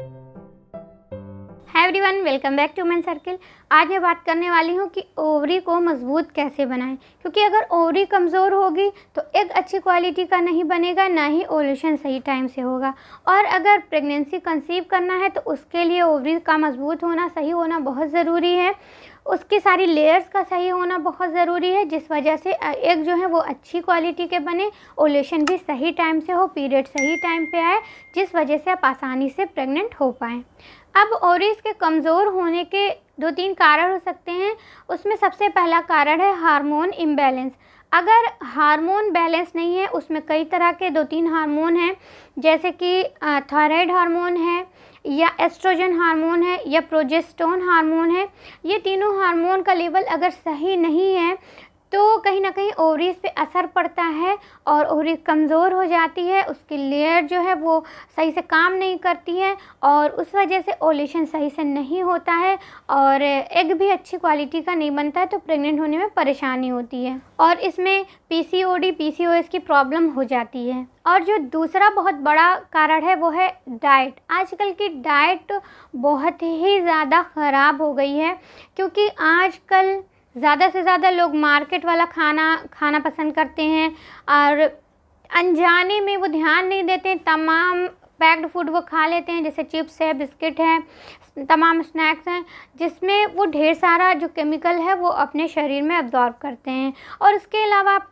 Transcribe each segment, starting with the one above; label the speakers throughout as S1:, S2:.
S1: hi everyone welcome back to Man Circle आज मैं बात करने वाली हूँ कि ओवरी को मजबूत कैसे बनाएं क्योंकि अगर ओवरी कमज़ोर होगी तो एक अच्छी क्वालिटी का नहीं बनेगा ना ही ओल्यूशन सही टाइम से होगा और अगर प्रेगनेंसी कंसीव करना है तो उसके लिए ओवरी का मजबूत होना सही होना बहुत ज़रूरी है उसकी सारी लेयर्स का सही होना बहुत ज़रूरी है जिस वजह से एग जो है वो अच्छी क्वालिटी के बने ओलेशन भी सही टाइम से हो पीरियड सही टाइम पे आए जिस वजह से आप आसानी से प्रेग्नेंट हो पाएँ अब और के कमज़ोर होने के दो तीन कारण हो सकते हैं उसमें सबसे पहला कारण है हार्मोन इम्बेलेंस अगर हार्मोन बैलेंस नहीं है उसमें कई तरह के दो तीन हार्मोन हैं जैसे कि थायराइड हार्मोन है या एस्ट्रोजन हार्मोन है या प्रोजेस्टोन हार्मोन है ये तीनों हार्मोन का लेवल अगर सही नहीं है तो कहीं ना कहीं ओवरीज पे असर पड़ता है और ओवरीज कमज़ोर हो जाती है उसकी लेयर जो है वो सही से काम नहीं करती है और उस वजह से ओलेशन सही से नहीं होता है और एग भी अच्छी क्वालिटी का नहीं बनता है तो प्रेग्नेंट होने में परेशानी होती है और इसमें पीसीओडी पीसीओएस की प्रॉब्लम हो जाती है और जो दूसरा बहुत बड़ा कारण है वो है डाइट आजकल की डाइट बहुत ही ज़्यादा ख़राब हो गई है क्योंकि आजकल ज़्यादा से ज़्यादा लोग मार्केट वाला खाना खाना पसंद करते हैं और अनजाने में वो ध्यान नहीं देते तमाम पैक्ड फूड वो खा लेते हैं जैसे चिप्स है बिस्किट है तमाम स्नैक्स हैं जिसमें वो ढेर सारा जो केमिकल है वो अपने शरीर में अब्जॉर्ब करते हैं और इसके अलावा आप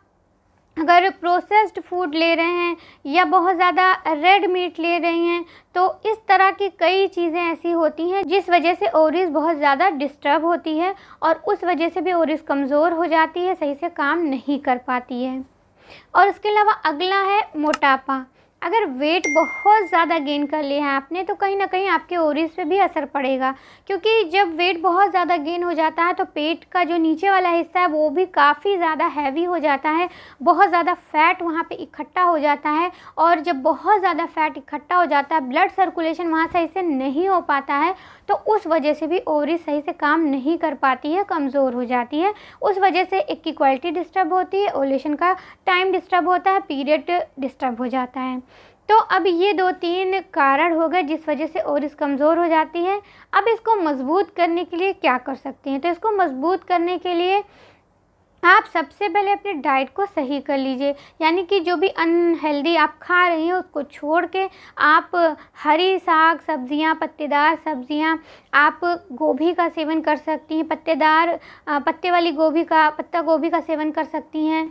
S1: अगर प्रोसेस्ड फूड ले रहे हैं या बहुत ज़्यादा रेड मीट ले रही हैं तो इस तरह की कई चीज़ें ऐसी होती हैं जिस वजह से ओरिस बहुत ज़्यादा डिस्टर्ब होती है और उस वजह से भी ओरिस कमज़ोर हो जाती है सही से काम नहीं कर पाती है और उसके अलावा अगला है मोटापा अगर वेट बहुत ज़्यादा गेन कर लिया है आपने तो कहीं ना कहीं आपके ओरिस पे भी असर पड़ेगा क्योंकि जब वेट बहुत ज़्यादा गेन हो जाता है तो पेट का जो नीचे वाला हिस्सा है वो भी काफ़ी ज़्यादा हैवी हो जाता है बहुत ज़्यादा फैट वहाँ पे इकट्ठा हो जाता है और जब बहुत ज़्यादा फैट इकट्ठा हो जाता है ब्लड सर्कुलेशन वहाँ सही से नहीं हो पाता है तो उस वजह से भी ओवरीज सही से काम नहीं कर पाती है कमज़ोर हो जाती है उस वजह से एक की क्वालिटी डिस्टर्ब होती है ओलेशन का टाइम डिस्टर्ब होता है पीरियड डिस्टर्ब हो जाता है तो अब ये दो तीन कारण हो गए जिस वजह से ओरिस कमज़ोर हो जाती है अब इसको मजबूत करने के लिए क्या कर सकते हैं तो इसको मजबूत करने के लिए आप सबसे पहले अपने डाइट को सही कर लीजिए यानी कि जो भी अनहेल्दी आप खा रही हैं उसको छोड़ के आप हरी साग सब्जियां पत्तेदार सब्जियां आप गोभी का सेवन कर सकती हैं पत्तेदार पत्ते वाली गोभी का पत्ता गोभी का सेवन कर सकती हैं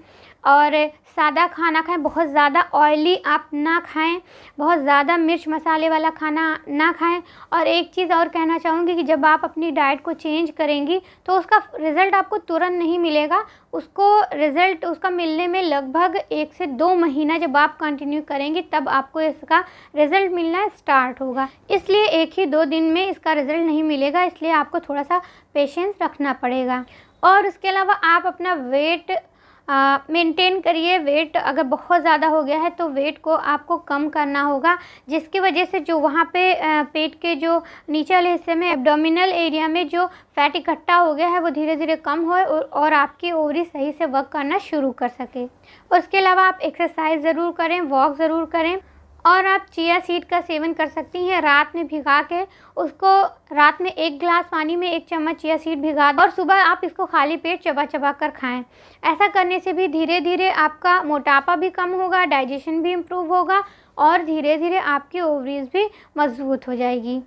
S1: और सादा खाना खाएं बहुत ज़्यादा ऑयली आप ना खाएं बहुत ज़्यादा मिर्च मसाले वाला खाना ना खाएं और एक चीज़ और कहना चाहूँगी कि जब आप अपनी डाइट को चेंज करेंगी तो उसका रिज़ल्ट आपको तुरंत नहीं मिलेगा उसको रिज़ल्ट उसका मिलने में लगभग एक से दो महीना जब आप कंटिन्यू करेंगे तब आपको इसका रिज़ल्ट मिलना स्टार्ट होगा इसलिए एक ही दो दिन में इसका रिज़ल्ट नहीं मिलेगा इसलिए आपको थोड़ा सा पेशेंस रखना पड़ेगा और उसके अलावा आप अपना वेट मेंटेन करिए वेट अगर बहुत ज़्यादा हो गया है तो वेट को आपको कम करना होगा जिसकी वजह से जो वहाँ पे आ, पेट के जो नीचे वाले हिस्से में एब्डोमिनल एरिया में जो फैट इकट्ठा हो गया है वो धीरे धीरे कम हो और, और आपकी ओवरी सही से वर्क करना शुरू कर सके उसके अलावा आप एक्सरसाइज ज़रूर करें वॉक ज़रूर करें और आप चिया सीड का सेवन कर सकती हैं रात में भिगा के उसको रात में एक गिलास पानी में एक चम्मच चिया सीड भिगा और सुबह आप इसको खाली पेट चबा चबा कर खाएं ऐसा करने से भी धीरे धीरे आपका मोटापा भी कम होगा डाइजेशन भी इम्प्रूव होगा और धीरे धीरे आपकी ओवरीज भी मजबूत हो जाएगी